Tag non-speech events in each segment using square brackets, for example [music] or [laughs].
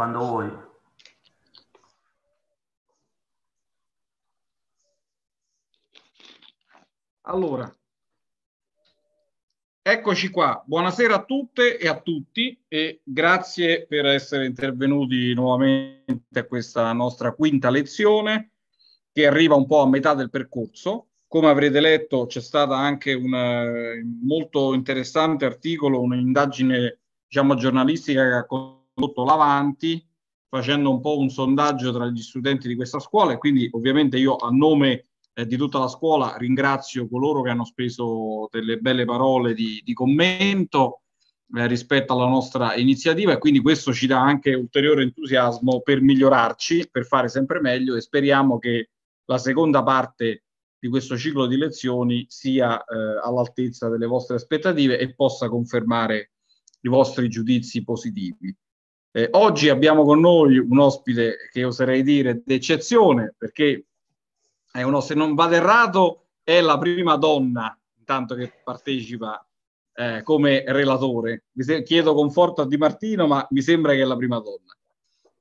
quando vuoi. Allora, eccoci qua. Buonasera a tutte e a tutti e grazie per essere intervenuti nuovamente a questa nostra quinta lezione che arriva un po' a metà del percorso. Come avrete letto c'è stato anche un eh, molto interessante articolo, un'indagine diciamo, giornalistica che ha condotto l'Avanti facendo un po' un sondaggio tra gli studenti di questa scuola e quindi ovviamente io a nome eh, di tutta la scuola ringrazio coloro che hanno speso delle belle parole di, di commento eh, rispetto alla nostra iniziativa e quindi questo ci dà anche ulteriore entusiasmo per migliorarci, per fare sempre meglio e speriamo che la seconda parte di questo ciclo di lezioni sia eh, all'altezza delle vostre aspettative e possa confermare i vostri giudizi positivi. Eh, oggi abbiamo con noi un ospite che oserei dire d'eccezione, perché è uno, se non vado errato, è la prima donna intanto che partecipa eh, come relatore. Mi se- chiedo conforto a Di Martino, ma mi sembra che è la prima donna.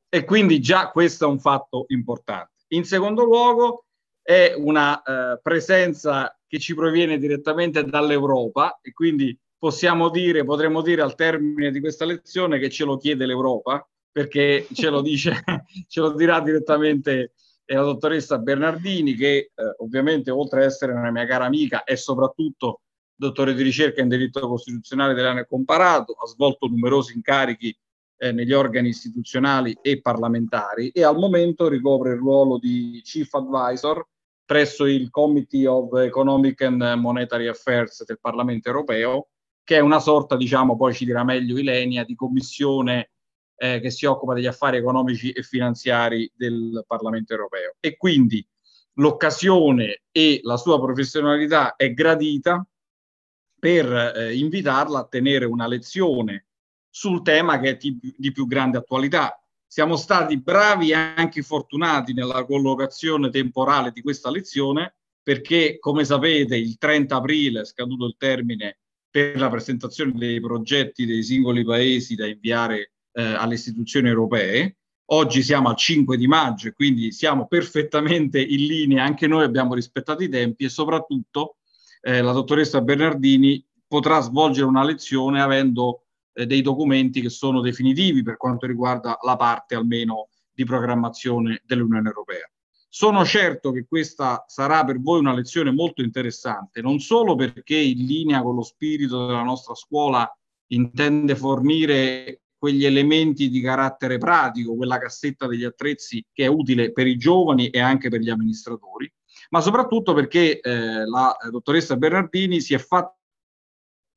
E quindi già questo è un fatto importante. In secondo luogo è una eh, presenza che ci proviene direttamente dall'Europa e quindi possiamo dire, potremmo dire al termine di questa lezione che ce lo chiede l'Europa, perché ce lo, dice, [laughs] ce lo dirà direttamente eh, la dottoressa Bernardini, che eh, ovviamente oltre ad essere una mia cara amica è soprattutto dottore di ricerca in diritto costituzionale italiano comparato, ha svolto numerosi incarichi eh, negli organi istituzionali e parlamentari e al momento ricopre il ruolo di Chief Advisor presso il Committee of Economic and Monetary Affairs del Parlamento europeo, che è una sorta, diciamo, poi ci dirà meglio Ilenia, di commissione eh, che si occupa degli affari economici e finanziari del Parlamento europeo. E quindi l'occasione e la sua professionalità è gradita per eh, invitarla a tenere una lezione sul tema che è di, di più grande attualità. Siamo stati bravi e anche fortunati nella collocazione temporale di questa lezione perché, come sapete, il 30 aprile è scaduto il termine per la presentazione dei progetti dei singoli paesi da inviare eh, alle istituzioni europee. Oggi siamo al 5 di maggio quindi siamo perfettamente in linea, anche noi abbiamo rispettato i tempi e soprattutto eh, la dottoressa Bernardini potrà svolgere una lezione avendo eh, dei documenti che sono definitivi per quanto riguarda la parte almeno di programmazione dell'Unione Europea. Sono certo che questa sarà per voi una lezione molto interessante, non solo perché in linea con lo spirito della nostra scuola intende fornire quegli elementi di carattere pratico, quella cassetta degli attrezzi che è utile per i giovani e anche per gli amministratori, ma soprattutto perché eh, la eh, dottoressa Bernardini si è fatta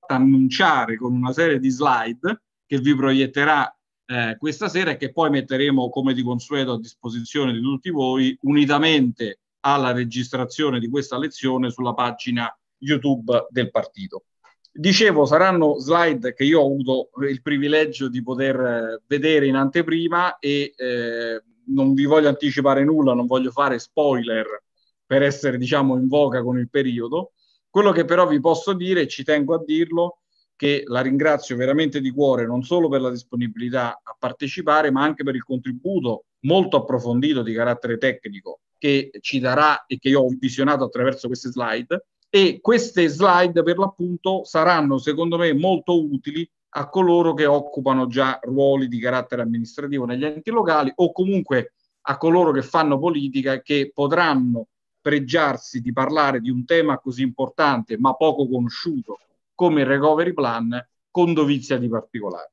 annunciare con una serie di slide che vi proietterà eh, questa sera e che poi metteremo come di consueto a disposizione di tutti voi unitamente alla registrazione di questa lezione sulla pagina YouTube del partito. Dicevo, saranno slide che io ho avuto il privilegio di poter eh, vedere in anteprima e eh, non vi voglio anticipare nulla, non voglio fare spoiler per essere diciamo in voga con il periodo. Quello che però vi posso dire, e ci tengo a dirlo, che la ringrazio veramente di cuore non solo per la disponibilità a partecipare, ma anche per il contributo molto approfondito di carattere tecnico che ci darà e che io ho visionato attraverso queste slide. E queste slide, per l'appunto, saranno secondo me molto utili a coloro che occupano già ruoli di carattere amministrativo negli enti locali o comunque a coloro che fanno politica che potranno pregiarsi di parlare di un tema così importante ma poco conosciuto come il recovery plan con dovizia di particolari.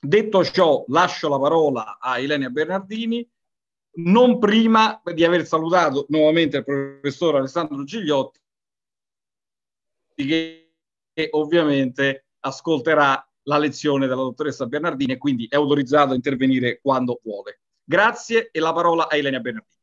Detto ciò, lascio la parola a Elena Bernardini, non prima di aver salutato nuovamente il professor Alessandro Gigliotti, che ovviamente ascolterà la lezione della dottoressa Bernardini e quindi è autorizzato a intervenire quando vuole. Grazie e la parola a Elena Bernardini.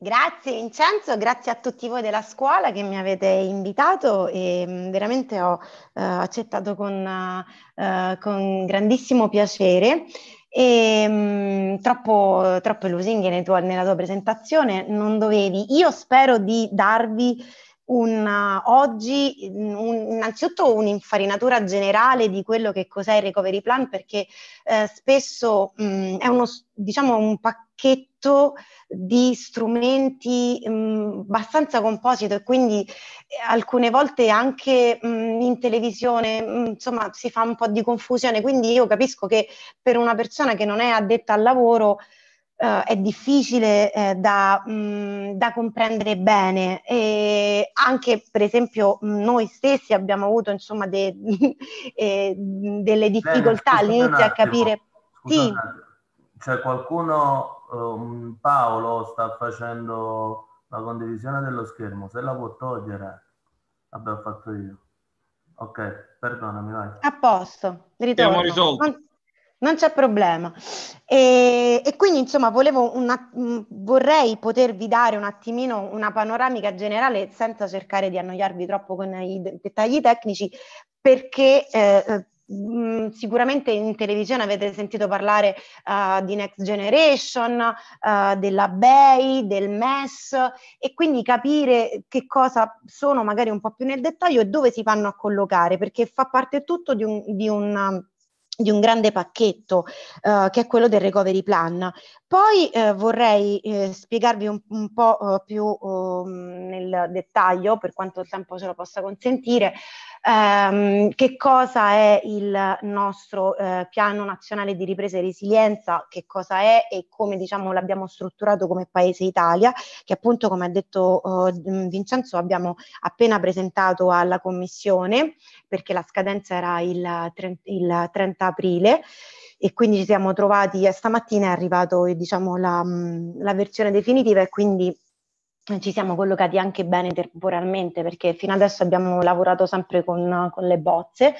Grazie Vincenzo, grazie a tutti voi della scuola che mi avete invitato e mm, veramente ho eh, accettato con, eh, con, grandissimo piacere. E, mh, mm, troppo, troppo lusinghe nel nella tua presentazione, non dovevi. Io spero di darvi una, eh, oggi mm, un, innanzitutto un'infarinatura generale di quello che cos'è il recovery plan perché eh, spesso mh, è uno, diciamo, un pacchetto pacchetto di strumenti mh, mm, abbastanza composito e quindi eh, alcune volte anche mh, mm, in televisione mh, mm, insomma si fa un po' di confusione, quindi io capisco che per una persona che non è addetta al lavoro Uh, è difficile eh, da, mh, da, comprendere bene e anche per esempio noi stessi abbiamo avuto insomma de, [laughs] eh, delle difficoltà Bene, all'inizio a capire. Sì c'è cioè, qualcuno, um, Paolo sta facendo la condivisione dello schermo, se la può togliere, abbiamo fatto io. Ok, perdonami, vai. A posto, ritorno. Non, non c'è problema. E, e quindi, insomma, una, mm, vorrei potervi dare un attimino una panoramica generale senza cercare di annoiarvi troppo con i dettagli tecnici, perché eh, eh Mm, sicuramente in televisione avete sentito parlare uh, di Next Generation, uh, della BEI, del MES e quindi capire che cosa sono magari un po' più nel dettaglio e dove si vanno a collocare perché fa parte tutto di un, di un, di un grande pacchetto uh, che è quello del recovery plan. Poi eh, vorrei eh, spiegarvi un, un po' uh, più uh, nel dettaglio, per quanto tempo ce lo possa consentire, ehm, che cosa è il nostro eh, piano nazionale di ripresa e resilienza, che cosa è e come diciamo, l'abbiamo strutturato come Paese Italia, che appunto come ha detto eh, Vincenzo abbiamo appena presentato alla Commissione perché la scadenza era il, tre- il 30 aprile e quindi ci siamo trovati eh, stamattina è arrivato diciamo, la, mm, la versione definitiva e quindi ci siamo collocati anche bene temporalmente perché fino adesso abbiamo lavorato sempre con, con le bozze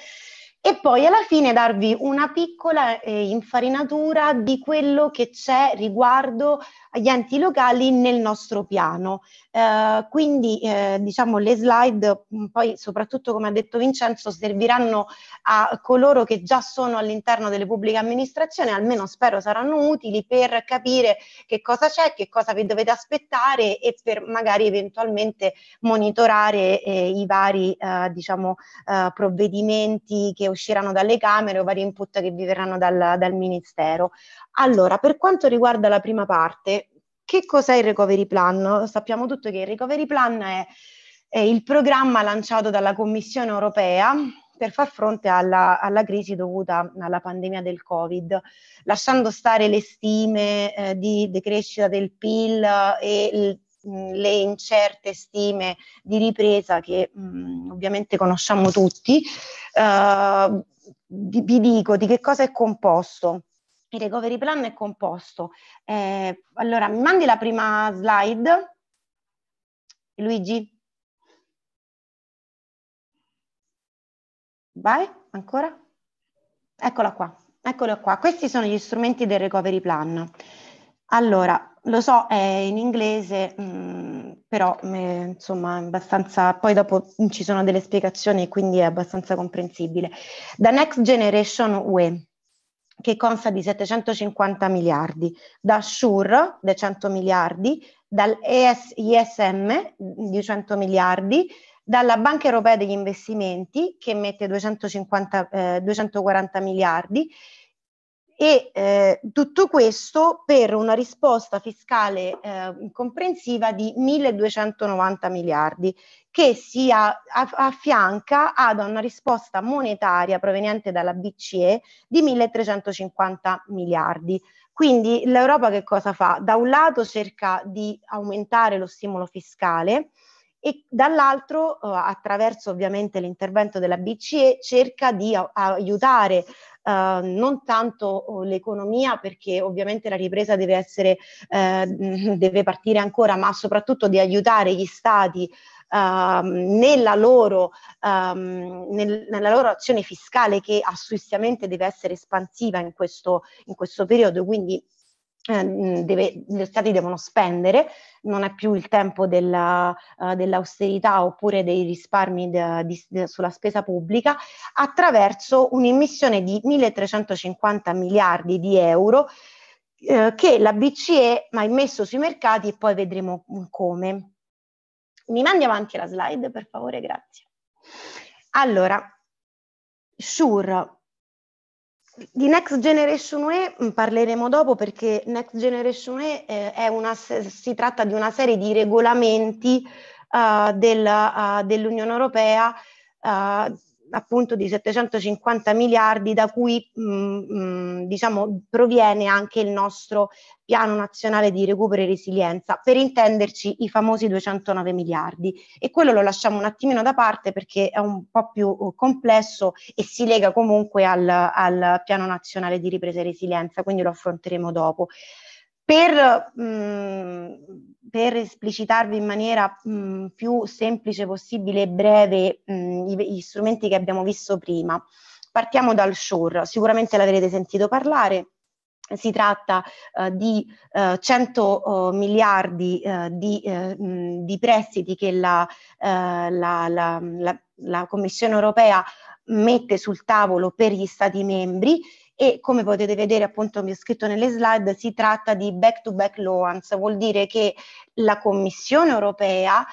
e poi alla fine darvi una piccola eh, infarinatura di quello che c'è riguardo agli enti locali nel nostro piano. Eh, quindi eh, diciamo le slide mm, poi soprattutto come ha detto Vincenzo serviranno a coloro che già sono all'interno delle pubbliche amministrazioni, almeno spero saranno utili per capire che cosa c'è, che cosa vi dovete aspettare e per magari eventualmente monitorare eh, i vari eh, diciamo, eh, provvedimenti che usciranno dalle Camere o vari input che vi verranno dal, dal Ministero. Allora, per quanto riguarda la prima parte, che cos'è il recovery plan? Sappiamo tutto che il recovery plan è, è il programma lanciato dalla Commissione europea per far fronte alla, alla, crisi dovuta alla pandemia del Covid, lasciando stare le stime eh, di decrescita del PIL e il, mm, le incerte stime di ripresa che mh, mm, ovviamente conosciamo tutti, uh, vi, vi dico di che cosa è composto. Il recovery plan è composto. Eh, allora, mi mandi la prima slide, Luigi? Vai, ancora? Eccola qua, eccola qua. Questi sono gli strumenti del recovery plan. Allora, lo so, è in inglese, mh, mm, però mh, eh, insomma è abbastanza, poi dopo ci sono delle spiegazioni, e quindi è abbastanza comprensibile. The Next Generation UE che consta di 750 miliardi, da SURE da 100 miliardi, dall'ISM di 100 miliardi, dalla Banca Europea degli Investimenti che mette 250, eh, 240 miliardi e eh, tutto questo per una risposta fiscale eh, comprensiva di 1290 miliardi che si affianca ad una risposta monetaria proveniente dalla BCE di 1350 miliardi. Quindi l'Europa che cosa fa? Da un lato cerca di aumentare lo stimolo fiscale e dall'altro, eh, attraverso ovviamente l'intervento della BCE, cerca di aiutare Uh, non tanto oh, l'economia perché ovviamente la ripresa deve essere uh, [laughs] deve partire ancora ma soprattutto di aiutare gli stati Ehm, nella loro, ehm, nel, nella loro azione fiscale che assolutamente deve essere espansiva in questo, in questo periodo, quindi ehm, Deve, gli stati devono spendere, non è più il tempo della, uh, eh, dell'austerità oppure dei risparmi de, di, de, sulla spesa pubblica, attraverso un'emissione di 1.350 miliardi di euro eh, che la BCE ha immesso sui mercati e poi vedremo come mi mandi avanti la slide, per favore, grazie. Allora, Sure, di Next Generation UE mm, parleremo dopo perché Next Generation UE eh, una, si tratta di una serie di regolamenti uh, del, uh, dell'Unione Europea uh, appunto di 750 miliardi da cui mh, mm, mh, mm, diciamo proviene anche il nostro piano nazionale di recupero e resilienza, per intenderci i famosi 209 miliardi e quello lo lasciamo un attimino da parte perché è un po' più uh, complesso e si lega comunque al, al piano nazionale di ripresa e resilienza, quindi lo affronteremo dopo. Per, mh, mm, per, esplicitarvi in maniera mh, mm, più semplice possibile e breve mh, mm, gli strumenti che abbiamo visto prima, partiamo dal SURE, sicuramente l'avrete sentito parlare. Si tratta eh, di eh, 100 eh, miliardi di, mh, eh, di, prestiti che eh, la, la, la, la Commissione europea mette sul tavolo per gli Stati membri e come potete vedere appunto mi è scritto nelle slide si tratta di back to back loans, vuol dire che la Commissione europea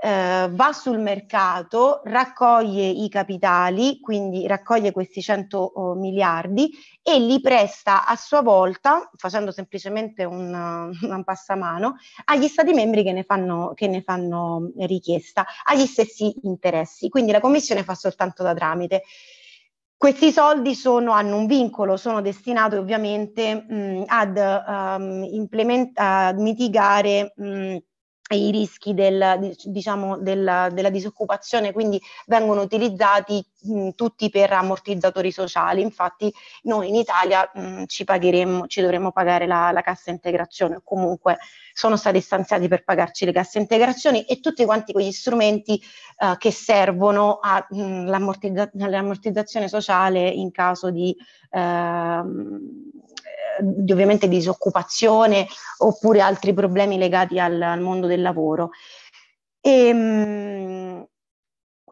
eh, va sul mercato, raccoglie i capitali, quindi raccoglie questi 100 oh, miliardi e li presta a sua volta, facendo semplicemente un, [laughs] un passamano, agli stati membri che ne, fanno, che ne fanno richiesta, agli stessi interessi. Quindi la Commissione fa soltanto da tramite. Questi soldi sono, hanno un vincolo, sono destinati ovviamente mh, ad um, implement- a mitigare mh, i rischi del, diciamo, della, della, disoccupazione, quindi vengono utilizzati mh, tutti per ammortizzatori sociali. Infatti noi in Italia mh, ci, ci, dovremmo pagare la, la cassa integrazione, o comunque sono stati stanziati per pagarci le casse integrazioni e tutti quanti quegli strumenti eh, che servono all'ammortizzazione sociale in caso di... Ehm, di ovviamente disoccupazione oppure altri problemi legati al, al mondo del lavoro. E, ehm, mh,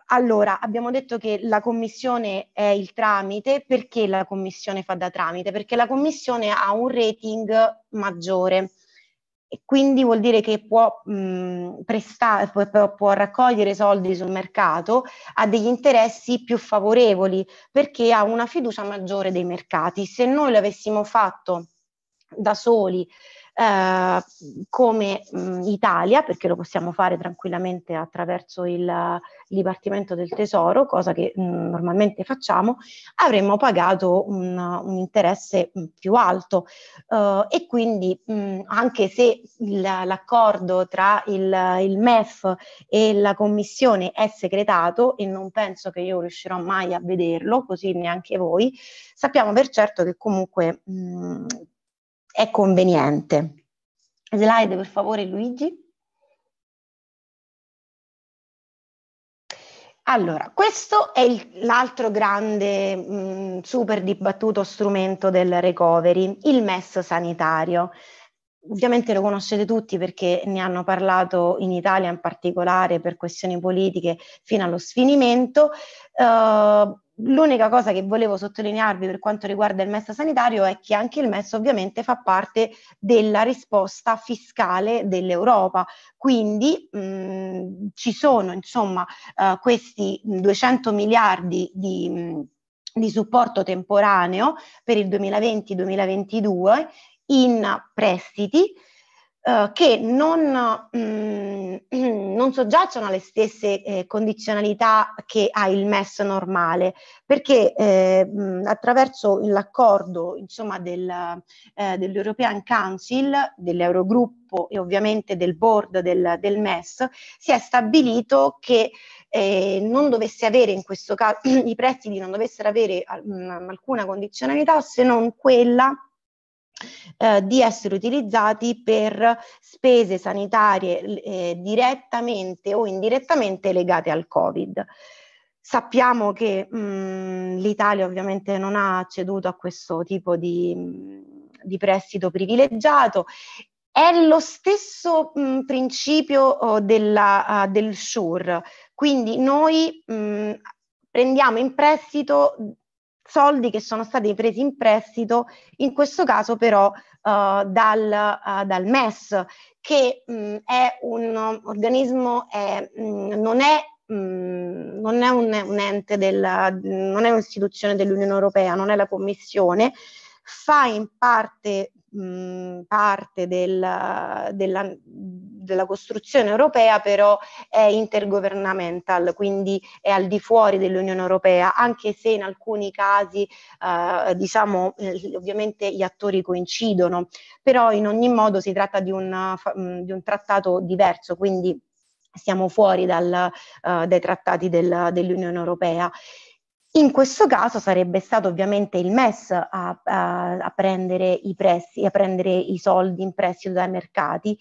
allora, abbiamo detto che la commissione è il tramite, perché la commissione fa da tramite? Perché la commissione ha un rating maggiore e quindi vuol dire che può, mh, mhmm, prestare, può, può, raccogliere soldi sul mercato a degli interessi più favorevoli perché ha una fiducia maggiore dei mercati. Se noi l'avessimo fatto da soli eh, come mh, mm, Italia, perché lo possiamo fare tranquillamente attraverso il, eh, Dipartimento del Tesoro, cosa che mh, mm, normalmente facciamo, avremmo pagato un, un interesse mh, mm, più alto eh, e quindi mh, anche se il, l'accordo tra il, il MEF e la Commissione è segretato e non penso che io riuscirò mai a vederlo, così neanche voi, sappiamo per certo che comunque mh, è conveniente. Slide per favore Luigi. Allora, questo è l'altro grande, mh, mm, super dibattuto strumento del recovery, il MES sanitario. Ovviamente lo conoscete tutti perché ne hanno parlato in Italia in particolare per questioni politiche fino allo sfinimento. Uh, L'unica cosa che volevo sottolinearvi per quanto riguarda il MES sanitario è che anche il MES ovviamente fa parte della risposta fiscale dell'Europa, quindi mh, ci sono insomma uh, questi 200 miliardi di... Mh, di supporto temporaneo per il 2020-2022 in prestiti eh, che non, mm, [clears throat] non, soggiacciono alle stesse eh, condizionalità che ha il MES normale, perché eh, mm, attraverso l'accordo insomma, del, eh, dell'European Council, dell'Eurogruppo e ovviamente del board del, del MES, si è stabilito che eh, non dovesse avere in questo caso [clears throat] i prestiti non dovessero avere mh, mm, alcuna condizionalità se non quella eh, di essere utilizzati per spese sanitarie eh, direttamente o indirettamente legate al Covid. Sappiamo che mh, mm, l'Italia ovviamente non ha ceduto a questo tipo di, mm, di prestito privilegiato è lo stesso mh, mm, principio oh, della, uh, del SURE, quindi noi mh, prendiamo in prestito soldi che sono stati presi in prestito, in questo caso però uh, dal, uh, dal, MES, che mh, mm, è un organismo, è, mh, mm, non è Mm, non è un, un ente della, non è un'istituzione dell'Unione Europea, non è la Commissione, fa in parte mh, parte del, della, della costruzione europea, però è intergovernamental, quindi è al di fuori dell'Unione Europea, anche se in alcuni casi eh, diciamo, eh, ovviamente gli attori coincidono, però in ogni modo si tratta di un, di un trattato diverso, quindi siamo fuori dal, uh, dai trattati del, dell'Unione Europea. In questo caso sarebbe stato ovviamente il MES a, a, a prendere i prestiti, a prendere i soldi in prestito dai mercati,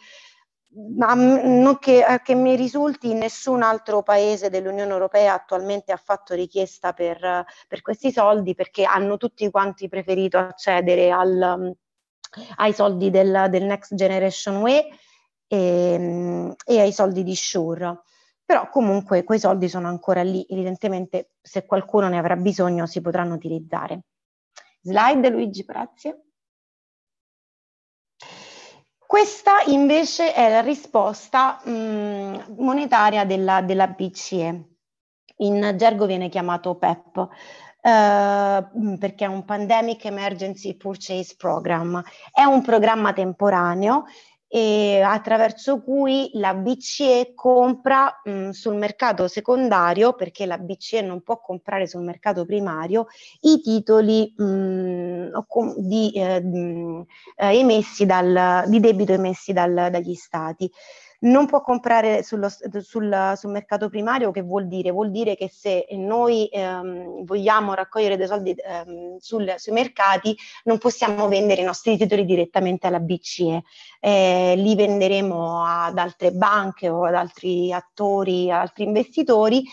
ma non che, eh, che, mi risulti nessun altro paese dell'Unione Europea attualmente ha fatto richiesta per, per questi soldi perché hanno tutti quanti preferito accedere al, mm, ai soldi del, del, Next Generation UE e, ehm, e ai soldi di Sure però comunque quei soldi sono ancora lì, evidentemente se qualcuno ne avrà bisogno si potranno utilizzare. Slide Luigi, grazie. Questa invece è la risposta mh, mm, monetaria della, della, BCE, in gergo viene chiamato PEP. Uh, eh, mm, perché è un Pandemic Emergency Purchase Program. È un programma temporaneo eh, attraverso cui la BCE compra mh, mm, sul mercato secondario, perché la BCE non può comprare sul mercato primario, i titoli mh, mm, di, eh, mh, mm, eh, emessi dal, di debito emessi dal, dagli stati non può comprare sullo, sul, sul, mercato primario, che vuol dire? Vuol dire che se noi ehm, vogliamo raccogliere dei soldi ehm, sul, sui mercati, non possiamo vendere i nostri titoli direttamente alla BCE, eh, li venderemo ad altre banche o ad altri attori, ad altri investitori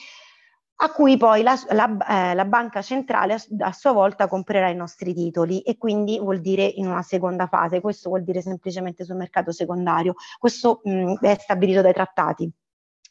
a cui poi la, la, eh, la banca centrale a, sua volta comprerà i nostri titoli e quindi vuol dire in una seconda fase, questo vuol dire semplicemente sul mercato secondario, questo mh, mm, è stabilito dai trattati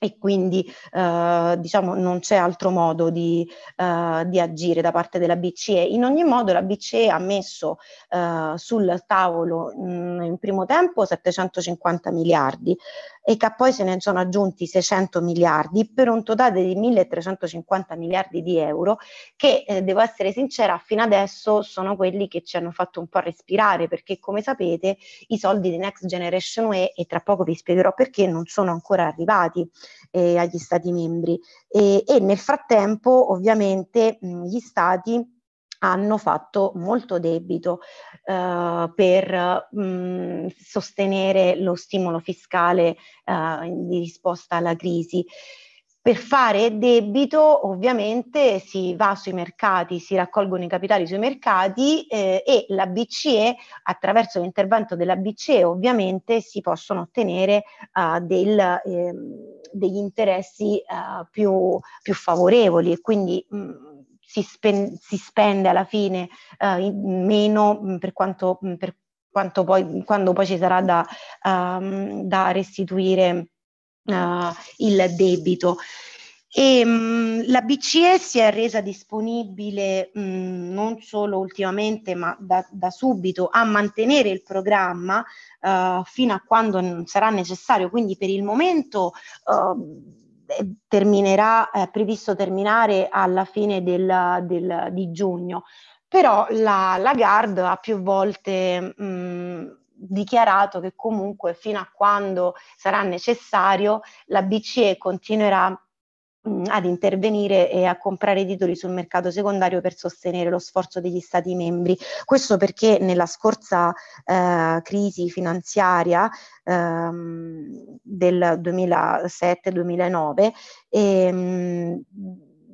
e quindi eh, diciamo non c'è altro modo di, eh, di, agire da parte della BCE. In ogni modo la BCE ha messo eh, sul tavolo mh, mm, in primo tempo 750 miliardi, e che poi se ne sono aggiunti 600 miliardi per un totale di 1350 miliardi di euro che, eh, devo essere sincera, fino adesso sono quelli che ci hanno fatto un po' respirare perché come sapete i soldi di Next Generation UE e tra poco vi spiegherò perché non sono ancora arrivati eh, agli Stati membri e, e nel frattempo ovviamente mh, gli Stati hanno fatto molto debito eh, per mh, mm, sostenere lo stimolo fiscale eh, di risposta alla crisi. Per fare debito ovviamente si va sui mercati, si raccolgono i capitali sui mercati eh, e la BCE, attraverso l'intervento della BCE ovviamente si possono ottenere uh, del, eh, degli interessi uh, più, più, favorevoli e quindi mh, mm, si, spen- si spende alla fine eh, meno mm, per quanto, mm, per quanto poi, quando poi ci sarà da, um, da restituire uh, il debito. Ehm, e, mh, la BCE si è resa disponibile mh, mm, non solo ultimamente ma da, da, subito a mantenere il programma uh, fino a quando sarà necessario, quindi per il momento uh, eh, terminerà, è previsto terminare alla fine del, del, di giugno. Però la, la GARD ha più volte mh, dichiarato che comunque fino a quando sarà necessario la BCE continuerà ad intervenire e a comprare titoli sul mercato secondario per sostenere lo sforzo degli Stati membri. Questo perché nella scorsa eh, crisi finanziaria ehm, del 2007-2009 ehm,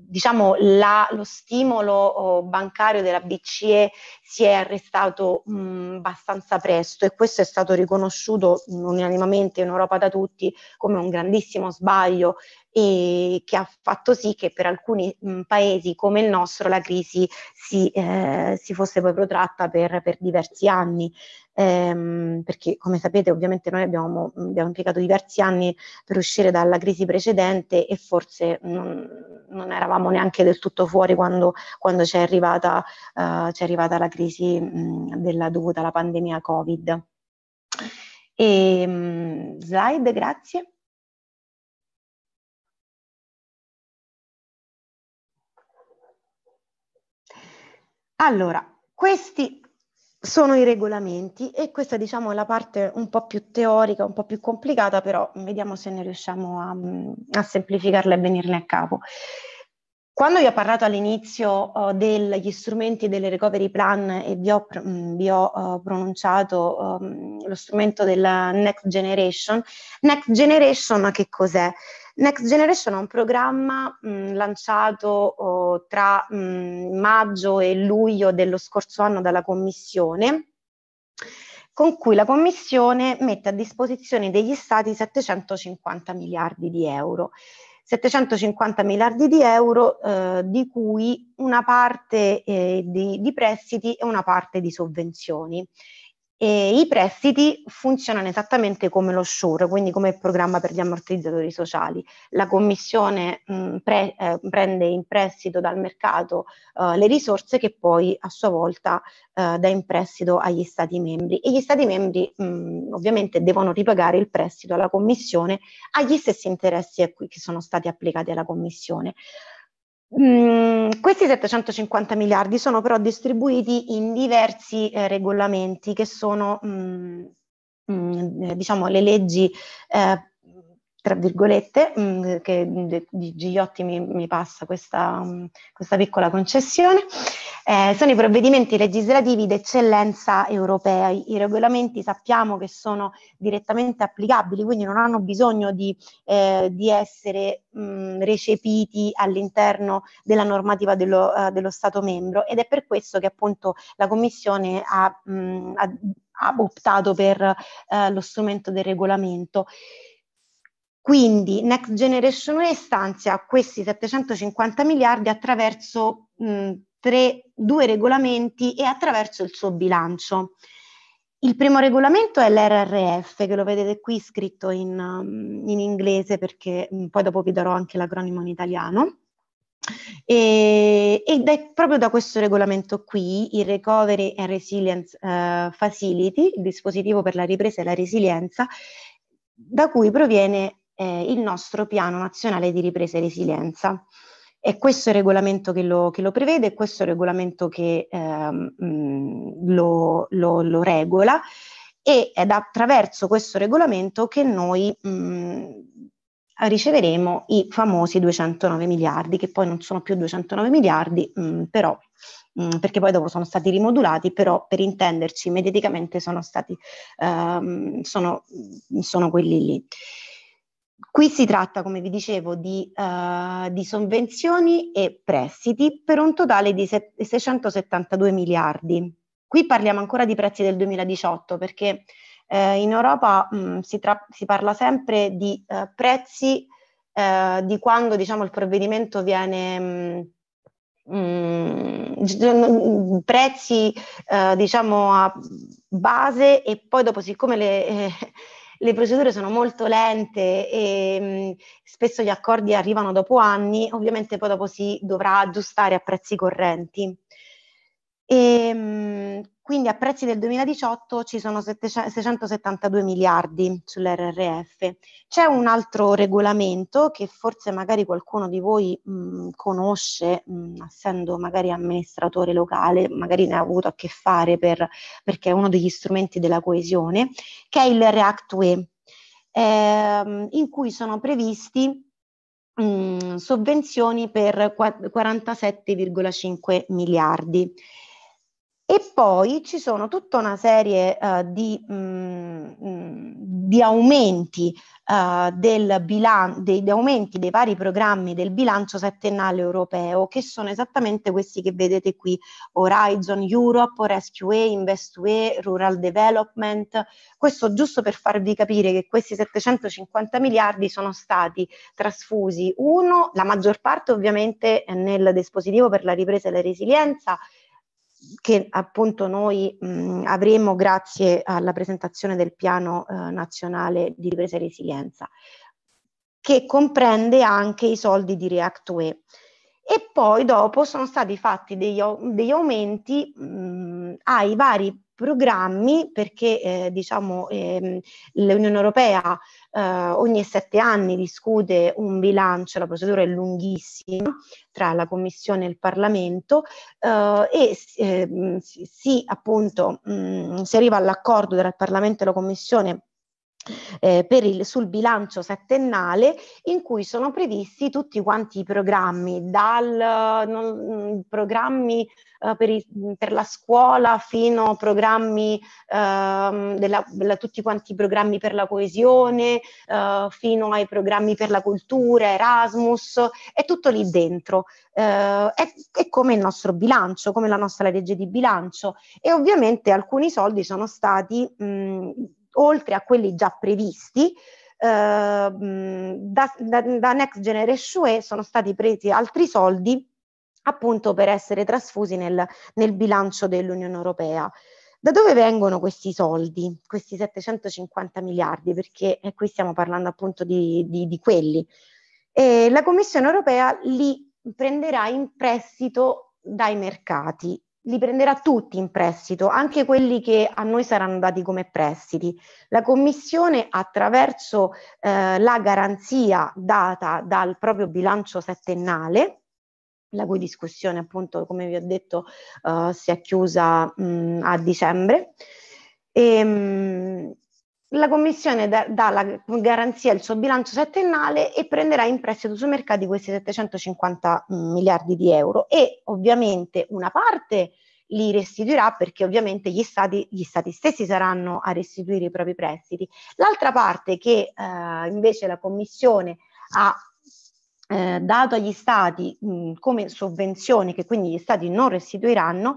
diciamo, la, lo stimolo oh, bancario della BCE si è arrestato mh, abbastanza presto e questo è stato riconosciuto unanimemente in Europa da tutti come un grandissimo sbaglio e che ha fatto sì che per alcuni mh, paesi come il nostro la crisi si, eh, si fosse poi protratta per, per diversi anni. Ehm, perché come sapete ovviamente noi abbiamo, abbiamo, impiegato diversi anni per uscire dalla crisi precedente e forse non, non eravamo neanche del tutto fuori quando, quando c'è, arrivata, eh, c'è, arrivata, la crisi mh, della, dovuta alla pandemia Covid. E, ehm, mh, slide, grazie. Allora, questi sono i regolamenti e questa diciamo è la parte un po' più teorica, un po' più complicata, però vediamo se ne riusciamo a, mm, a semplificarla e venirne a capo. Quando vi ho parlato all'inizio uh, degli strumenti delle recovery plan e vi ho, mm, vi ho uh, pronunciato um, lo strumento della Next Generation, Next Generation che cos'è? Next Generation è un programma mh, mm, lanciato oh, tra mh, mm, maggio e luglio dello scorso anno dalla Commissione con cui la Commissione mette a disposizione degli Stati 750 miliardi di euro. 750 miliardi di euro eh, di cui una parte eh, di, di prestiti e una parte di sovvenzioni. E I prestiti funzionano esattamente come lo SURE, quindi come il programma per gli ammortizzatori sociali. La Commissione mh, mm, pre, eh, prende in prestito dal mercato eh, le risorse che poi a sua volta eh, dà in prestito agli Stati membri e gli Stati membri mh, mm, ovviamente devono ripagare il prestito alla Commissione agli stessi interessi a cui sono stati applicati alla Commissione. Mm, questi 750 miliardi sono però distribuiti in diversi eh, regolamenti che sono mm, mm, eh, diciamo, le leggi eh, tra virgolette, mh, mm, che mm, di Gigliotti mi, mi passa questa, mh, mm, questa, piccola concessione. Eh, sono i provvedimenti legislativi d'eccellenza europea. I regolamenti sappiamo che sono direttamente applicabili, quindi non hanno bisogno di, eh, di essere mh, recepiti all'interno della normativa dello, eh, dello, Stato membro ed è per questo che appunto la Commissione ha, ha, ha optato per eh, lo strumento del regolamento. Quindi Next Generation UE stanzia questi 750 miliardi attraverso mh, tre, due regolamenti e attraverso il suo bilancio. Il primo regolamento è l'RRF, che lo vedete qui scritto in, in inglese perché mh, poi dopo vi darò anche l'acronimo in italiano. E, ed è proprio da questo regolamento qui, il Recovery and Resilience uh, Facility, il dispositivo per la ripresa e la resilienza, da cui proviene eh, il nostro piano nazionale di ripresa e resilienza. È questo il regolamento che lo, che lo prevede, questo il regolamento che ehm, lo, lo, lo, regola ed è attraverso questo regolamento che noi mh, riceveremo i famosi 209 miliardi, che poi non sono più 209 miliardi, mh, però, mh, perché poi dopo sono stati rimodulati, però per intenderci mediaticamente sono, stati, ehm, sono, sono quelli lì. Qui si tratta, come vi dicevo, di, uh, di sovvenzioni e prestiti per un totale di 672 miliardi. Qui parliamo ancora di prezzi del 2018 perché eh, in Europa mh, mm, si, tra- si, parla sempre di uh, prezzi uh, di quando diciamo, il provvedimento viene... Mh, mm, mm, prezzi eh, diciamo a base e poi dopo siccome le, eh, le procedure sono molto lente e mh, spesso gli accordi arrivano dopo anni, ovviamente poi dopo si dovrà aggiustare a prezzi correnti. E, mh, quindi a prezzi del 2018 ci sono 672 miliardi sull'RRF. C'è un altro regolamento che forse magari qualcuno di voi mh, mm, conosce, mh, mm, essendo magari amministratore locale, magari ne ha avuto a che fare per, perché è uno degli strumenti della coesione, che è il REACT-UE, ehm, in cui sono previsti mh, mm, sovvenzioni per 47,5 miliardi. E poi ci sono tutta una serie uh, di, mh, mm, mm, di, aumenti, uh, bilan- dei, di aumenti dei vari programmi del bilancio settennale europeo, che sono esattamente questi che vedete qui, Horizon Europe, Rescue, InvestUE, Rural Development. Questo giusto per farvi capire che questi 750 miliardi sono stati trasfusi, uno, la maggior parte ovviamente nel dispositivo per la ripresa e la resilienza, che appunto noi mh, mm, avremo grazie alla presentazione del piano eh, nazionale di ripresa e resilienza, che comprende anche i soldi di React-UE. E poi dopo sono stati fatti degli, degli aumenti mh, mm, ai vari programmi perché eh, diciamo, ehm, l'Unione Europea eh, ogni sette anni discute un bilancio, la procedura è lunghissima tra la Commissione e il Parlamento eh, e eh, si, si, appunto, mh, mm, si arriva all'accordo tra il Parlamento e la Commissione eh, il, sul bilancio settennale in cui sono previsti tutti quanti i programmi, dal eh, non, mm, programmi eh, per, i, mm, per, la scuola fino a programmi eh, della, della, tutti quanti i programmi per la coesione, eh, fino ai programmi per la cultura, Erasmus, è tutto lì dentro. Eh, è, è come il nostro bilancio, come la nostra legge di bilancio e ovviamente alcuni soldi sono stati mh, mm, oltre a quelli già previsti, eh, da, da, da Next Generation UE sono stati presi altri soldi appunto per essere trasfusi nel, nel bilancio dell'Unione Europea. Da dove vengono questi soldi, questi 750 miliardi? Perché eh, qui stiamo parlando appunto di, di, di quelli. E la Commissione europea li prenderà in prestito dai mercati li prenderà tutti in prestito, anche quelli che a noi saranno dati come prestiti. La Commissione, attraverso eh, la garanzia data dal proprio bilancio settennale, la cui discussione, appunto, come vi ho detto, eh, si è chiusa mh, mm, a dicembre, e, ehm, mh, la Commissione dà, la garanzia al suo bilancio settennale e prenderà in prestito sui mercati questi 750 mm, miliardi di euro e ovviamente una parte li restituirà perché ovviamente gli stati, gli stati stessi saranno a restituire i propri prestiti. L'altra parte che eh, invece la Commissione ha eh, dato agli stati mh, mm, come sovvenzione, che quindi gli stati non restituiranno,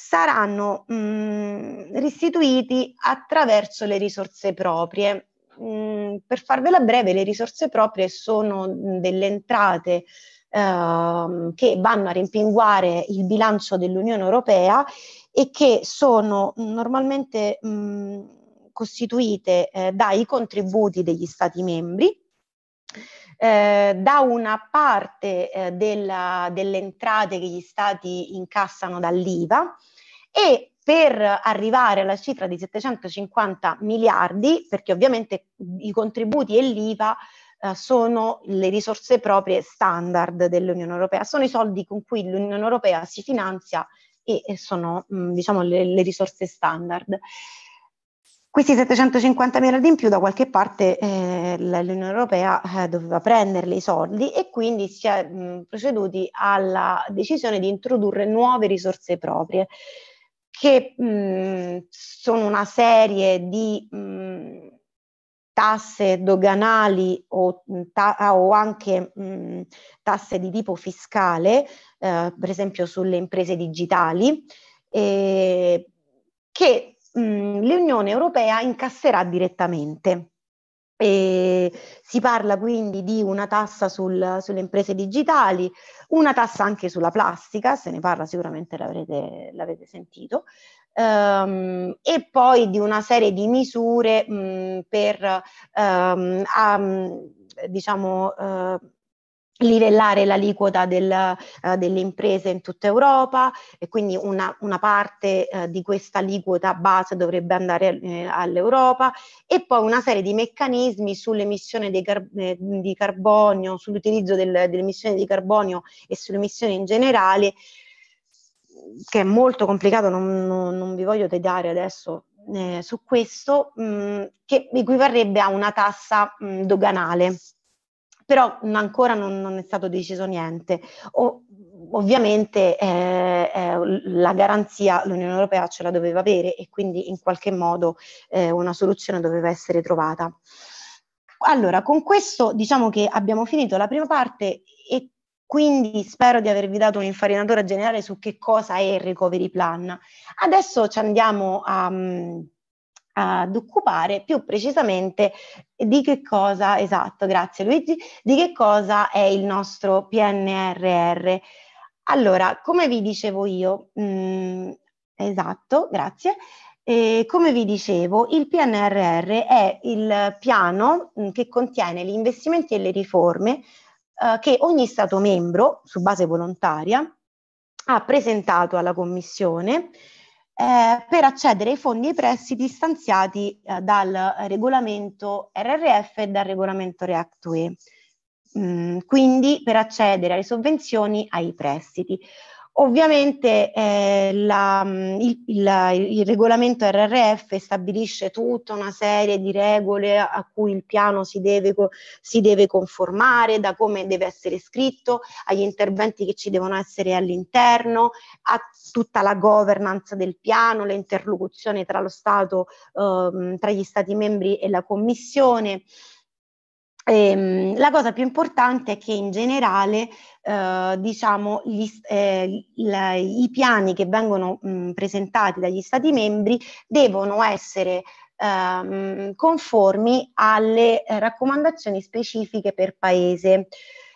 saranno mh, mm, restituiti attraverso le risorse proprie. Mh, mm, per farvela breve, le risorse proprie sono delle entrate ehm, che vanno a rimpinguare il bilancio dell'Unione Europea e che sono normalmente mh, mm, costituite eh, dai contributi degli Stati membri, eh, da una parte eh, della, delle entrate che gli stati incassano dall'IVA e per arrivare alla cifra di 750 miliardi, perché ovviamente i contributi e l'IVA eh, sono le risorse proprie standard dell'Unione Europea, sono i soldi con cui l'Unione Europea si finanzia e, e sono mh, mm, diciamo, le, le risorse standard. Questi 750 miliardi in più da qualche parte eh, l'Unione Europea eh, doveva prenderli i soldi e quindi si è mh, proceduti alla decisione di introdurre nuove risorse proprie che mh, sono una serie di mh, tasse doganali o, ta- o anche mh, tasse di tipo fiscale, eh, per esempio sulle imprese digitali, eh, che Mm, l'Unione Europea incasserà direttamente. E si parla quindi di una tassa sul, sulle imprese digitali, una tassa anche sulla plastica, se ne parla sicuramente l'avrete, l'avrete sentito, um, e poi di una serie di misure mh, mm, per um, a, mm, diciamo, uh, livellare l'aliquota del, uh, delle imprese in tutta Europa e quindi una, una parte uh, di questa aliquota base dovrebbe andare eh, all'Europa e poi una serie di meccanismi sull'emissione car- eh, di carbonio, sull'utilizzo del, dell'emissione di carbonio e sull'emissione in generale che è molto complicato, non, non, non vi voglio tediare adesso eh, su questo, mh, mm, che equivarrebbe a una tassa mh, mm, doganale però ancora non, non è stato deciso niente. O, ovviamente eh, eh, la garanzia l'Unione Europea ce la doveva avere e quindi in qualche modo eh, una soluzione doveva essere trovata. Allora, con questo diciamo che abbiamo finito la prima parte e quindi spero di avervi dato un'infarinatura generale su che cosa è il recovery plan. Adesso ci andiamo a... Um, ad occupare più precisamente di che cosa, esatto, grazie Luigi, di che cosa è il nostro PNRR. Allora, come vi dicevo io, mh, mm, esatto, grazie, eh, come vi dicevo, il PNRR è il piano mh, mm, che contiene gli investimenti e le riforme eh, che ogni Stato membro, su base volontaria, ha presentato alla Commissione eh, per accedere ai fondi e ai prestiti stanziati eh, dal regolamento RRF e dal regolamento REACT-UE. Mm, quindi per accedere alle sovvenzioni ai prestiti. Ovviamente eh, la, mm, il, il, il, regolamento RRF stabilisce tutta una serie di regole a cui il piano si deve, si deve, conformare, da come deve essere scritto, agli interventi che ci devono essere all'interno, a tutta la governance del piano, le interlocuzioni tra lo Stato, ehm, tra gli Stati membri e la Commissione. E, ehm, la cosa più importante è che in generale eh, diciamo, gli, eh, la, i piani che vengono mh, presentati dagli Stati membri devono essere ehm, conformi alle eh, raccomandazioni specifiche per Paese.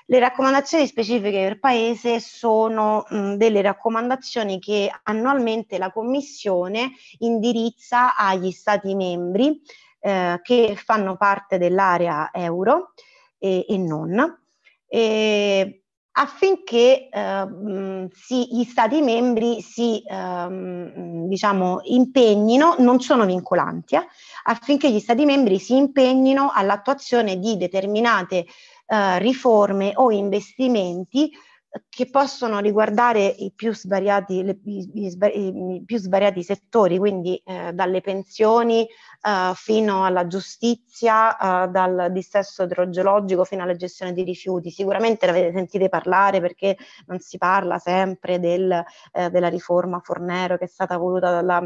Le raccomandazioni specifiche per paese sono mh, mm, delle raccomandazioni che annualmente la Commissione indirizza agli Stati membri eh, che fanno parte dell'area euro e, e non, e affinché eh, mh, mm, si, gli Stati membri si ehm, diciamo, impegnino, non sono vincolanti, eh, affinché gli Stati membri si impegnino all'attuazione di determinate eh, riforme o investimenti che possono riguardare i più svariati, le, i, i, i più svariati settori, quindi eh, dalle pensioni eh, fino alla giustizia, eh, dal dissesso idrogeologico fino alla gestione dei rifiuti. Sicuramente l'avete sentite parlare perché non si parla sempre del, eh, della riforma Fornero che è stata voluta dalla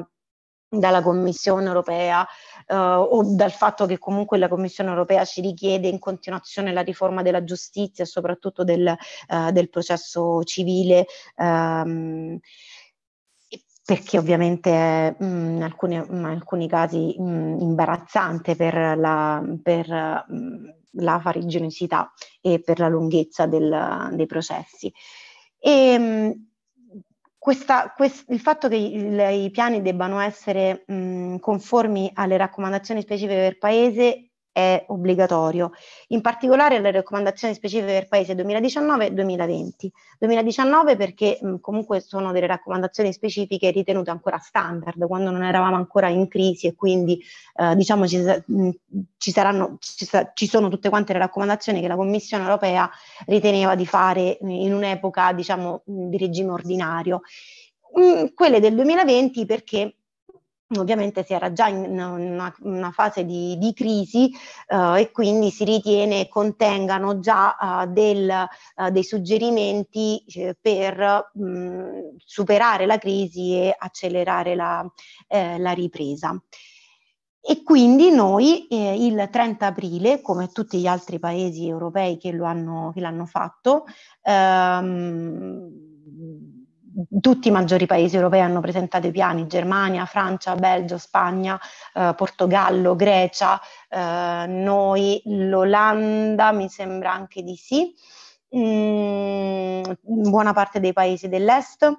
dalla Commissione europea eh, o dal fatto che comunque la Commissione europea ci richiede in continuazione la riforma della giustizia, soprattutto del, eh, del processo civile. Ehm, perché ovviamente è in, mm, alcuni, in mm, alcuni casi mh, mm, imbarazzante per la, per, mh, la farigionosità e per la lunghezza del, dei processi. E, ehm, questa, quest, il fatto che i, i piani debbano essere mh, conformi alle raccomandazioni specifiche per paese è obbligatorio, in particolare le raccomandazioni specifiche per Paese 2019-2020. 2019 perché mh, comunque sono delle raccomandazioni specifiche ritenute ancora standard, quando non eravamo ancora in crisi e quindi eh, diciamo ci, mh, ci, saranno, ci, sa, ci, sono tutte quante le raccomandazioni che la Commissione europea riteneva di fare mh, in un'epoca diciamo di regime ordinario. quelle del 2020 perché ovviamente si era già in una, una fase di, di crisi eh, e quindi si ritiene contengano già eh, del, eh, dei suggerimenti eh, per mh, superare la crisi e accelerare la, eh, la ripresa. E quindi noi eh, il 30 aprile, come tutti gli altri paesi europei che, lo hanno, che l'hanno fatto, ehm, tutti i maggiori paesi europei hanno presentato i piani, Germania, Francia, Belgio, Spagna, eh, Portogallo, Grecia, eh, noi, l'Olanda mi sembra anche di sì, mm, buona parte dei paesi dell'est.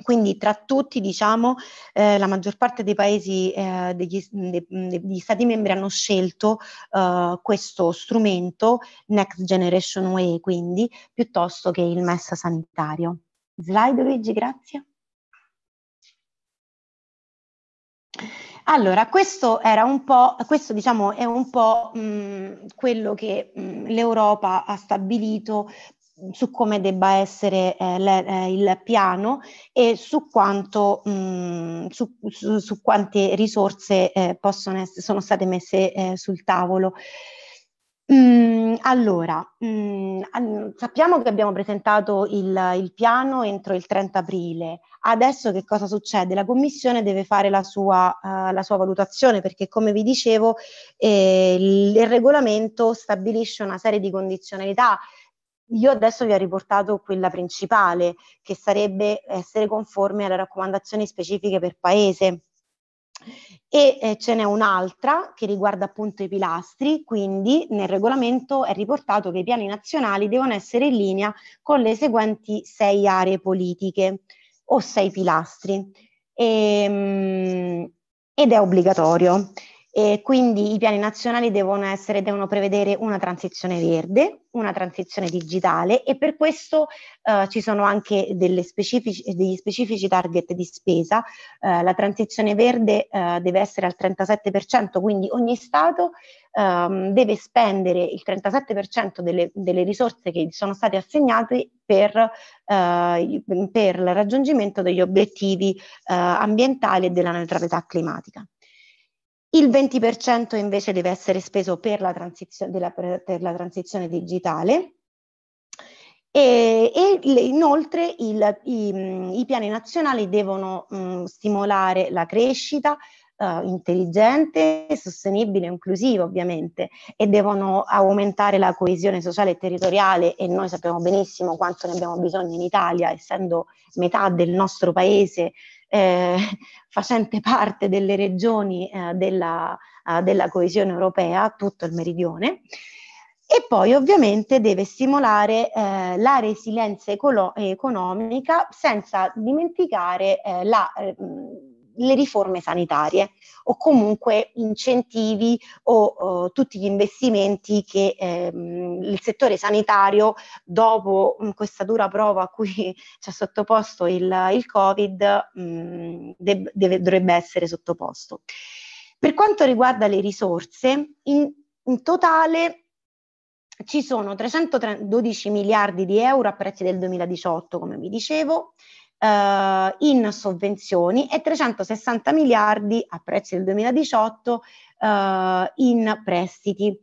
Quindi tra tutti, diciamo, eh, la maggior parte dei paesi, eh, degli, mm, mm, de, degli, stati membri hanno scelto eh, questo strumento Next Generation UE, quindi, piuttosto che il MES sanitario. Slide Luigi, grazie. Allora, questo, era un po', questo diciamo, è un po' mh, quello che l'Europa ha stabilito su come debba essere eh, le, eh, il piano e su, quanto, mh, su, su, su quante risorse eh, possono essere, sono state messe eh, sul tavolo. Mm, allora, mm, sappiamo che abbiamo presentato il, il, piano entro il 30 aprile. Adesso che cosa succede? La Commissione deve fare la sua, uh, la sua valutazione perché, come vi dicevo, eh, il, regolamento stabilisce una serie di condizionalità io adesso vi ho riportato quella principale, che sarebbe essere conforme alle raccomandazioni specifiche per paese. E eh, ce n'è un'altra che riguarda appunto i pilastri, quindi nel regolamento è riportato che i piani nazionali devono essere in linea con le seguenti sei aree politiche o sei pilastri e, ehm, ed è obbligatorio. E quindi i piani nazionali devono, essere, devono prevedere una transizione verde, una transizione digitale e per questo eh, ci sono anche specifici, degli specifici target di spesa. Eh, la transizione verde eh, deve essere al 37%, quindi ogni Stato ehm, deve spendere il 37% delle, delle risorse che gli sono state assegnate per, eh, per il raggiungimento degli obiettivi eh, ambientali e della neutralità climatica il 20% invece deve essere speso per la, transizio- della, per la transizione digitale e, e inoltre il, i, i, piani nazionali devono mh, mm, stimolare la crescita uh, intelligente, sostenibile e inclusiva ovviamente e devono aumentare la coesione sociale e territoriale e noi sappiamo benissimo quanto ne abbiamo bisogno in Italia essendo metà del nostro paese eh, [laughs] facente parte delle regioni eh, della, eh, della coesione europea, tutto il meridione, e poi ovviamente deve stimolare eh, la resilienza ecolo- economica senza dimenticare eh, la... Eh, mh, le riforme sanitarie o comunque incentivi o, o tutti gli investimenti che ehm, il settore sanitario dopo mh, mm, questa dura prova a cui [laughs] ci ha sottoposto il, il Covid mh, mm, deb- deve, dovrebbe essere sottoposto. Per quanto riguarda le risorse, in, in totale ci sono 312 miliardi di euro a prezzi del 2018, come vi dicevo, eh, in sovvenzioni e 360 miliardi a prezzi del 2018 eh, in prestiti.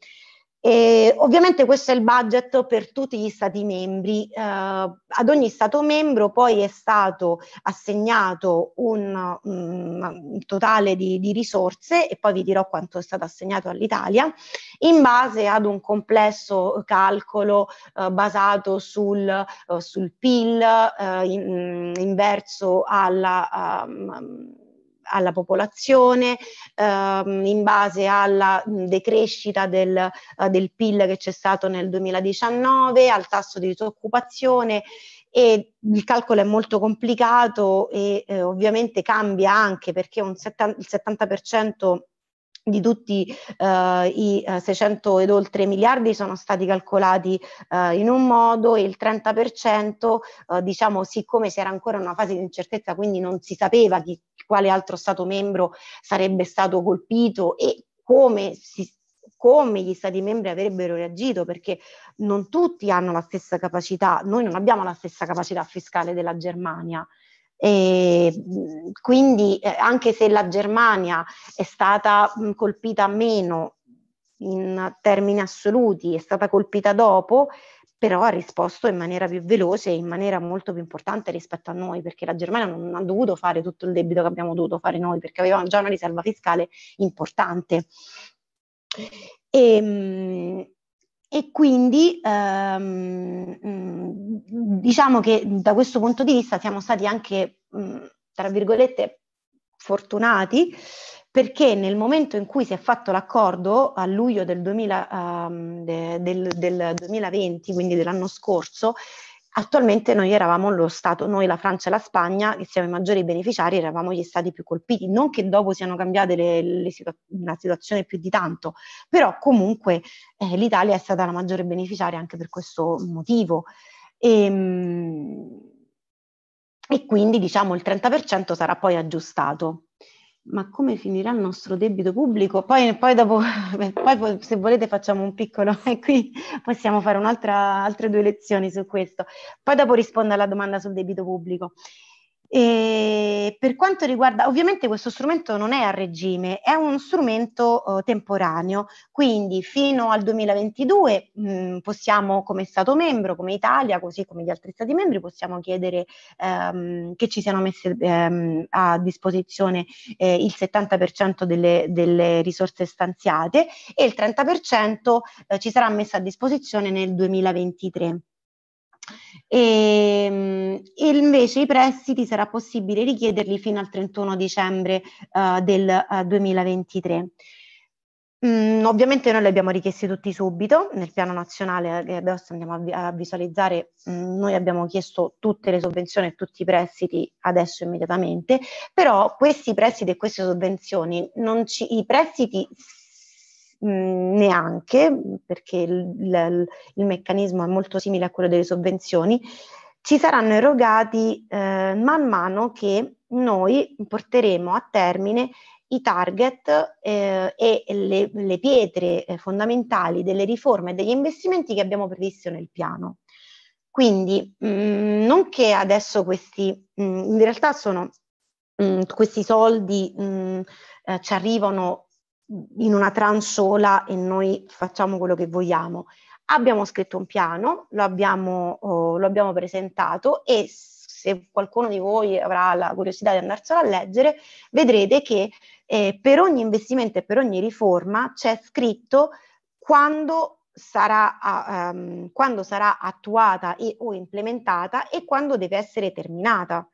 E ovviamente questo è il budget per tutti gli Stati membri. Eh, ad ogni Stato membro poi è stato assegnato un, um, totale di, di, risorse e poi vi dirò quanto è stato assegnato all'Italia in base ad un complesso calcolo eh, basato sul, uh, sul PIL uh, eh, in, mm, inverso alla... Um, alla popolazione, ehm, in base alla decrescita del, eh, del PIL che c'è stato nel 2019, al tasso di disoccupazione e il calcolo è molto complicato e eh, ovviamente cambia anche perché un 70, il 70% di tutti eh, i 600 eh, ed oltre miliardi sono stati calcolati eh, in un modo e il 30% eh, diciamo siccome c'era ancora una fase di incertezza quindi non si sapeva chi quale altro Stato membro sarebbe stato colpito e come si come gli stati membri avrebbero reagito perché non tutti hanno la stessa capacità, noi non abbiamo la stessa capacità fiscale della Germania. E quindi eh, anche se la Germania è stata mh, colpita meno in termini assoluti, è stata colpita dopo, però ha risposto in maniera più veloce e in maniera molto più importante rispetto a noi, perché la Germania non ha dovuto fare tutto il debito che abbiamo dovuto fare noi, perché aveva già una riserva fiscale importante. E, ehm, e quindi ehm, diciamo che da questo punto di vista siamo stati anche, tra virgolette, fortunati perché nel momento in cui si è fatto l'accordo a luglio del, 2000, um, ehm, de, del, del 2020, quindi dell'anno scorso, attualmente noi eravamo lo Stato, noi la Francia e la Spagna, che siamo i maggiori beneficiari, eravamo gli Stati più colpiti. Non che dopo siano cambiate le, le situa- la situazione più di tanto, però comunque eh, l'Italia è stata la maggiore beneficiaria anche per questo motivo. E, ehm, mh, e quindi diciamo il 30% sarà poi aggiustato ma come finirà il nostro debito pubblico? Poi, poi dopo, [laughs] poi se volete facciamo un piccolo, [laughs] e qui possiamo fare altre due lezioni su questo. Poi dopo rispondo alla domanda sul debito pubblico. E per quanto riguarda, ovviamente questo strumento non è a regime, è uno strumento eh, temporaneo, quindi fino al 2022 mh, mm, possiamo, come Stato membro, come Italia, così come gli altri Stati membri, possiamo chiedere ehm, che ci siano messe ehm, a disposizione eh, il 70% delle, delle, risorse stanziate e il 30% eh, ci sarà messa a disposizione nel 2023. E, ehm, invece i prestiti sarà possibile richiederli fino al 31 dicembre uh, del uh, eh, 2023. Mm, ovviamente noi li abbiamo richiesti tutti subito, nel piano nazionale eh, che adesso andiamo a, vi- a visualizzare, mm, noi abbiamo chiesto tutte le sovvenzioni e tutti i prestiti adesso immediatamente, però questi prestiti e queste sovvenzioni, ci, i prestiti Mhmm, neanche, perché il, il, il, meccanismo è molto simile a quello delle sovvenzioni, ci saranno erogati eh, man mano che noi porteremo a termine i target eh, e le, le pietre eh, fondamentali delle riforme e degli investimenti che abbiamo previsto nel piano. Quindi, mh, mhmm, non che adesso questi, mh, mhmm, in realtà sono mh, questi soldi mh, eh, ci arrivano in una tran sola e noi facciamo quello che vogliamo. Abbiamo scritto un piano, lo abbiamo, oh, lo abbiamo presentato e se qualcuno di voi avrà la curiosità di andarselo a leggere, vedrete che eh, per ogni investimento e per ogni riforma c'è scritto quando sarà, um, quando sarà attuata e, o implementata e quando deve essere terminata.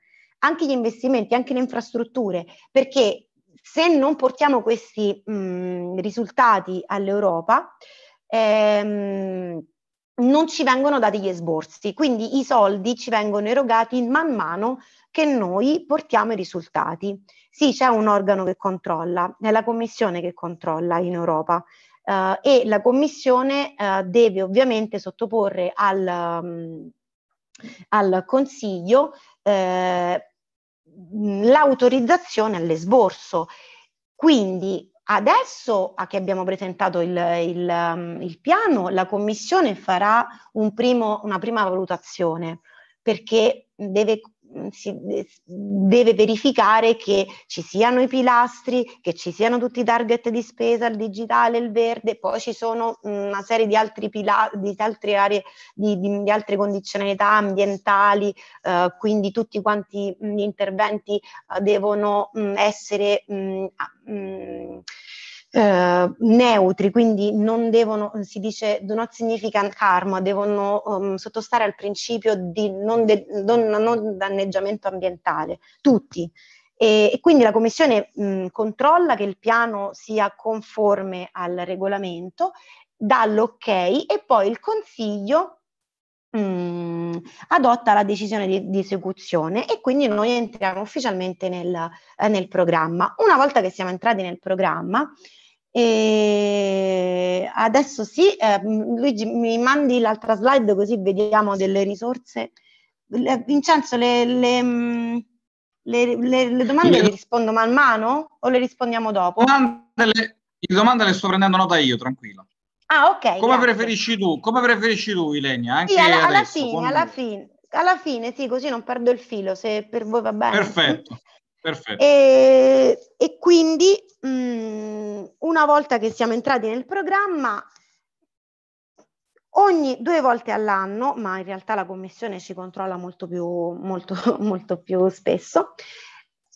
Anche gli investimenti, anche le infrastrutture, perché se non portiamo questi mh, mm, risultati all'Europa, ehm, non ci vengono dati gli esborsi, quindi i soldi ci vengono erogati man mano che noi portiamo i risultati. Sì, c'è un organo che controlla, è la Commissione che controlla in Europa eh, e la Commissione eh, deve ovviamente sottoporre al, um, al Consiglio eh, l'autorizzazione all'esborso. Quindi Adesso che abbiamo presentato il, il, um, il piano, la Commissione farà un primo, una prima valutazione perché deve Mm, si deve verificare che ci siano i pilastri, che ci siano tutti i target di spesa, il digitale, il verde, poi ci sono mm, una serie di, altri pila- di altre aree, di, di, di altre condizionalità ambientali, eh, quindi tutti quanti mm, gli interventi eh, devono mh, essere... Mh, mh, eh, neutri, quindi non devono, si dice do not significant karma, devono um, sottostare al principio di non, de- don- non danneggiamento ambientale, tutti. E, e quindi la Commissione mh, controlla che il piano sia conforme al regolamento, dà l'ok e poi il Consiglio Mm, adotta la decisione di, di, esecuzione e quindi noi entriamo ufficialmente nel, eh, nel, programma. Una volta che siamo entrati nel programma, e adesso sì, eh, Luigi mi mandi l'altra slide così vediamo delle risorse. Vincenzo, le, le, le, le domande io... le rispondo man mano o le rispondiamo dopo? Le domande le sto prendendo nota io, tranquillo. Ah, ok. Come grazie. preferisci tu, come preferisci tu, Ilenia? Anche sì, alla, alla fine, alla fine, alla fine, sì, così non perdo il filo, se per voi va bene. Perfetto. Perfetto. E, e quindi mh, una volta che siamo entrati nel programma, ogni due volte all'anno, ma in realtà la commissione ci controlla molto più, molto, [laughs] molto più spesso,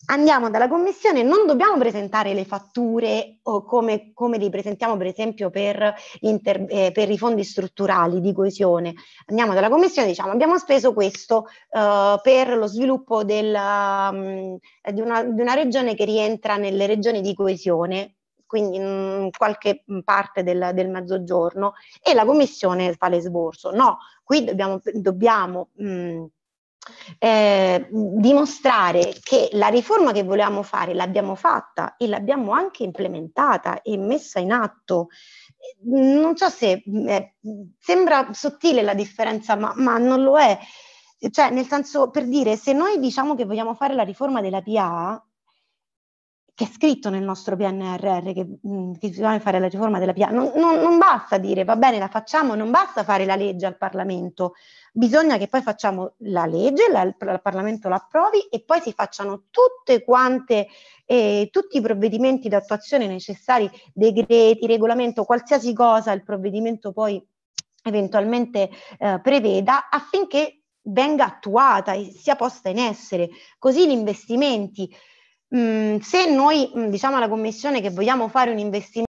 andiamo dalla commissione, non dobbiamo presentare le fatture come, come, li presentiamo per esempio per, inter, eh, per, i fondi strutturali di coesione. Andiamo dalla commissione e diciamo abbiamo speso questo eh, per lo sviluppo del, um, di, una, di una regione che rientra nelle regioni di coesione, quindi in mm, qualche parte del, del, mezzogiorno, e la commissione fa l'esborso. No, qui dobbiamo, dobbiamo mh, mm, eh, dimostrare che la riforma che volevamo fare l'abbiamo fatta e l'abbiamo anche implementata e messa in atto. Eh, non so se eh, sembra sottile la differenza, ma, ma non lo è. Cioè, nel senso, per dire, se noi diciamo che vogliamo fare la riforma della PA, che è scritto nel nostro PNRR che, mh, mm, che bisogna fare la riforma della PIA. Non, non, non, basta dire va bene, la facciamo, non basta fare la legge al Parlamento, bisogna che poi facciamo la legge, la, il Parlamento la approvi e poi si facciano tutte quante, eh, tutti i provvedimenti d'attuazione necessari, decreti, regolamento, qualsiasi cosa il provvedimento poi eventualmente eh, preveda affinché venga attuata e sia posta in essere. Così gli investimenti Mm, se noi mm, diciamo alla Commissione che vogliamo fare un investimento